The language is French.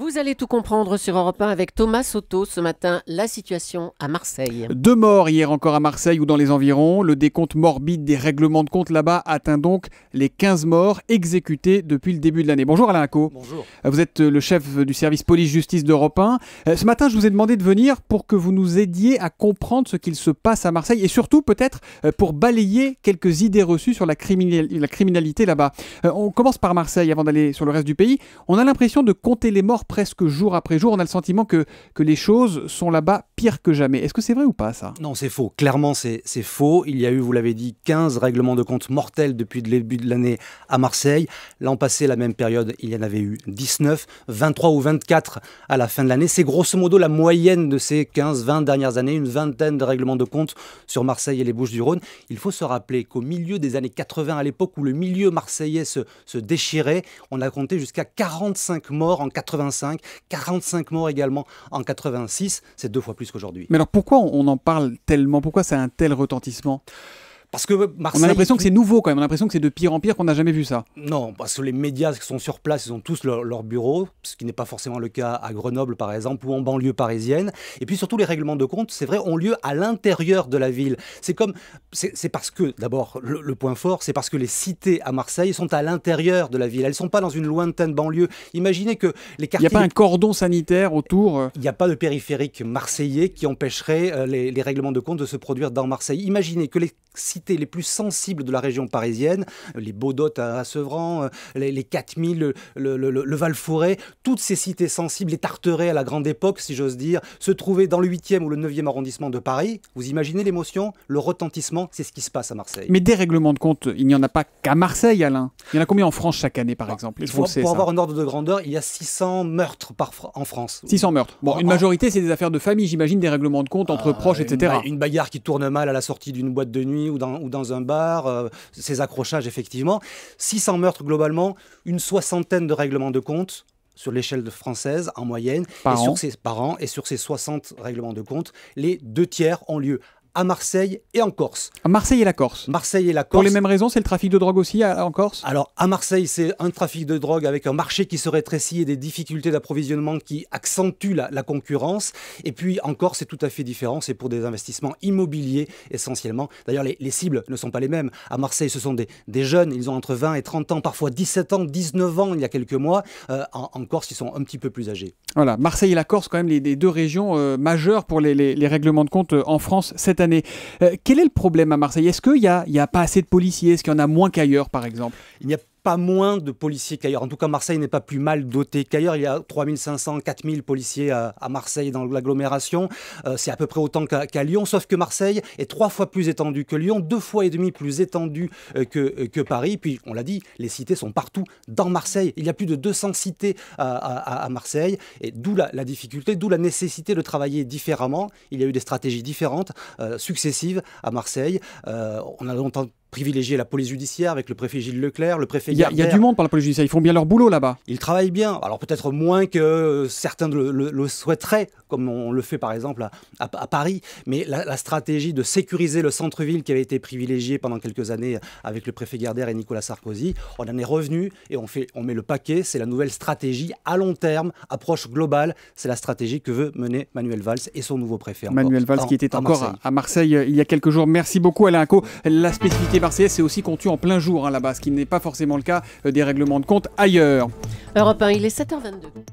Vous allez tout comprendre sur Europe 1 avec Thomas Soto ce matin, la situation à Marseille. Deux morts hier encore à Marseille ou dans les environs. Le décompte morbide des règlements de compte là-bas atteint donc les 15 morts exécutés depuis le début de l'année. Bonjour Alain Co. Bonjour. Euh, vous êtes euh, le chef du service police-justice d'Europe 1. Euh, ce matin, je vous ai demandé de venir pour que vous nous aidiez à comprendre ce qu'il se passe à Marseille et surtout peut-être pour balayer quelques idées reçues sur la, criminalité là-bas. On commence par Marseille avant d'aller sur le reste du pays. On a l'impression de compter les morts presque jour après jour. On a le sentiment que, que les choses sont là-bas pire que jamais. Est-ce que c'est vrai ou pas ça Non, c'est faux. Clairement, c'est faux. Il y a eu, vous l'avez dit, 15 règlements de compte mortels depuis le début de l'année à Marseille. L'an passé, la même période, il y en avait eu 19, 23 ou 24 à la fin de l'année. C'est grosso modo la moyenne de ces 15-20 dernières années, une vingtaine de règlements de compte sur Marseille et les Bouches-du-Rhône. Il faut se rappeler qu'au milieu des années 80, à l'époque où le milieu marseillais se, se déchirait, on a compté jusqu'à 45 morts en 85 45 morts également en 86, c'est deux fois plus qu'aujourd'hui. Mais alors pourquoi on en parle tellement Pourquoi c'est un tel retentissement que On a l'impression que c'est nouveau quand même, on a l'impression que c'est de pire en pire qu'on n'a jamais vu ça. Non, parce que les médias qui sont sur place, ils ont tous leur, bureaux, bureau, ce qui n'est pas forcément le cas à Grenoble par exemple ou en banlieue parisienne. Et puis surtout les règlements de compte, c'est vrai, ont lieu à l'intérieur de la ville. C'est comme, c'est parce que d'abord le, point fort, c'est parce que les cités à Marseille sont à l'intérieur de la ville. Elles ne sont pas dans une lointaine banlieue. Imaginez que les quartiers. Il n'y a pas un cordon sanitaire autour. Euh. Il n'y a pas de périphérique marseillais qui empêcherait euh, les, les règlements de compte de se produire dans Marseille. Imaginez que les cités les plus sensibles de la région parisienne, les Beaudottes à Sevran, euh, les, 4000, le, val toutes ces cités sensibles, les Tarterets à la grande époque, si j'ose dire, se trouvaient dans le 8e ou le 9e arrondissement de Paris. Vous imaginez l'émotion, le retentissement, c'est ce qui se passe à Marseille. Mais des règlements de compte, il n'y en a pas qu'à Marseille, Alain. Il y en a combien en France chaque année, par bah, exemple il faut, Pour, avoir un ordre de grandeur, il y a 600 meurtres par en France. 600 meurtres. Bon, une majorité, c'est des affaires de famille, j'imagine, des règlements de compte entre ah, proches, etc. Une, une bagarre qui tourne mal à la sortie d'une boîte de nuit ou dans ou dans un bar, euh, ces accrochages, effectivement. 600 meurtres globalement, une soixantaine de règlements de compte sur l'échelle française en moyenne par et an. sur ces par et sur ces 60 règlements de compte, les deux tiers ont lieu à Marseille et en Corse. À Marseille et la Corse. Marseille et la Corse. Pour les mêmes raisons, c'est le trafic de drogue aussi à, en Corse Alors à Marseille, c'est un trafic de drogue avec un marché qui se rétrécit et des difficultés d'approvisionnement qui accentuent la, concurrence. Et puis en Corse, c'est tout à fait différent. C'est pour des investissements immobiliers essentiellement. D'ailleurs, les, cibles ne sont pas les mêmes. À Marseille, ce sont des, jeunes. Ils ont entre 20 et 30 ans, parfois 17 ans, 19 ans il y a quelques mois. Euh, en, Corse, ils sont un petit peu plus âgés. Voilà, Marseille et la Corse, quand même les, deux régions euh, majeures pour les, règlements de compte euh, en France c'est année. Euh, quel est le problème à Marseille Est-ce qu'il n'y a, a pas assez de policiers Est-ce qu'il y en a moins qu'ailleurs, par exemple Il n'y a moins de policiers qu'ailleurs. En tout cas, Marseille n'est pas plus mal doté qu'ailleurs. Il y a 3500, 4000 policiers à, Marseille dans l'agglomération. Euh, c'est à peu près autant qu'à Lyon, sauf que Marseille est trois fois plus étendue que Lyon, deux fois et demi plus étendue euh, euh, que, Paris. Puis, on l'a dit, les cités sont partout dans Marseille. Il y a plus de 200 cités à, Marseille. Et d'où la, difficulté, d'où la nécessité de travailler différemment. Il y a eu des stratégies différentes, successives à Marseille. on a longtemps privilégier la police judiciaire avec le préfet Gilles Leclerc, le préfet Il y, a du monde par la police judiciaire, ils font bien leur boulot là-bas. Ils travaillent bien, alors peut-être moins que certains le, souhaiteraient, comme on le fait par exemple à, Paris, mais la, stratégie de sécuriser le centre-ville qui avait été privilégiée pendant quelques années avec le préfet Gardère et Nicolas Sarkozy, on en est revenu et on, fait, on met le paquet, c'est la nouvelle stratégie à long terme, approche globale, c'est la stratégie que veut mener Manuel Valls et son nouveau préfet. Manuel Valls qui était encore à Marseille. à Marseille euh, il y a quelques jours. Merci beaucoup Alain Co. La spécificité hockey c'est aussi qu'on tue en plein jour hein, là-bas, ce qui n'est pas forcément le cas euh, des règlements de compte ailleurs. Europe 1, il est 7h22.